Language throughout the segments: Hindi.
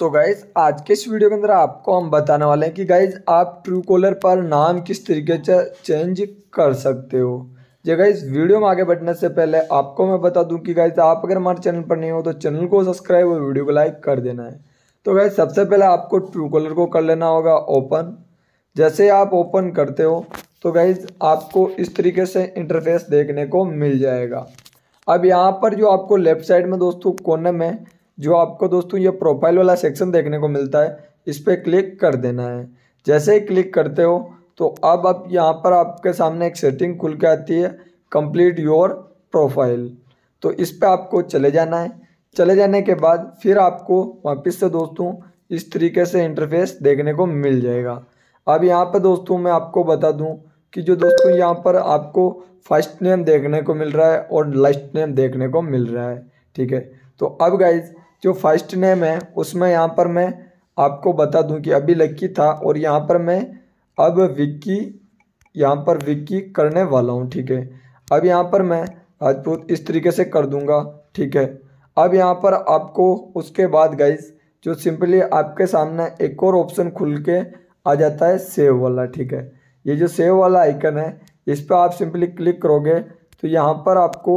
सो so गाइज आज के इस वीडियो के अंदर आपको हम बताने वाले हैं कि गाइज आप ट्रू कॉलर पर नाम किस तरीके से चेंज कर सकते हो जी गाइज वीडियो में आगे बढ़ने से पहले आपको मैं बता दूं कि गाइज आप अगर हमारे चैनल पर नहीं हो तो चैनल को सब्सक्राइब और वीडियो को लाइक कर देना है तो गाइज सबसे पहले आपको ट्रू कॉलर को कर लेना होगा ओपन जैसे आप ओपन करते हो तो गाइज आपको इस तरीके से इंटरफेस देखने को मिल जाएगा अब यहाँ पर जो आपको लेफ्ट साइड में दोस्तों कोने में जो आपको दोस्तों ये प्रोफाइल वाला सेक्शन देखने को मिलता है इस पर क्लिक कर देना है जैसे ही क्लिक करते हो तो अब आप यहाँ पर आपके सामने एक सेटिंग खुल के आती है कंप्लीट योर प्रोफाइल तो इस पर आपको चले जाना है चले जाने के बाद फिर आपको वापस से दोस्तों इस तरीके से इंटरफेस देखने को मिल जाएगा अब यहाँ पर दोस्तों मैं आपको बता दूँ कि जो दोस्तों यहाँ पर आपको फर्स्ट नेम देखने को मिल रहा है और लास्ट नेम देखने को मिल रहा है ठीक है तो अब गाइज जो फर्स्ट नेम है उसमें यहाँ पर मैं आपको बता दूं कि अभी लक्की था और यहाँ पर मैं अब विक्की यहाँ पर विक्की करने वाला हूँ ठीक है अब यहाँ पर मैं राजपूत इस तरीके से कर दूंगा ठीक है अब यहाँ पर आपको उसके बाद गाइज जो सिंपली आपके सामने एक और ऑप्शन खुल के आ जाता है सेव वाला ठीक है ये जो सेव वाला आइकन है इस पर आप सिंपली क्लिक करोगे तो यहाँ पर आपको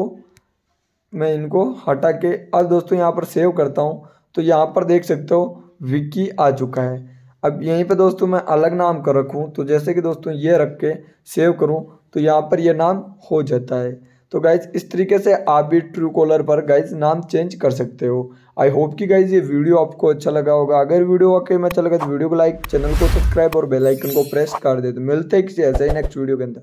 मैं इनको हटा के और दोस्तों यहाँ पर सेव करता हूँ तो यहाँ पर देख सकते हो विकी आ चुका है अब यहीं पर दोस्तों मैं अलग नाम कर रखूँ तो जैसे कि दोस्तों ये रख के सेव करूँ तो यहाँ पर यह नाम हो जाता है तो गाइज इस तरीके से आप भी ट्रू कॉलर पर गाइज नाम चेंज कर सकते हो आई होप कि गाइज ये वीडियो आपको अच्छा लगा होगा अगर वीडियो वाकई में अच्छा लगा तो वीडियो को लाइक चैनल को सब्सक्राइब और बेलाइकन को प्रेस कर दे तो मिलते हैं किसी ऐसे ही नेक्स्ट वीडियो के अंदर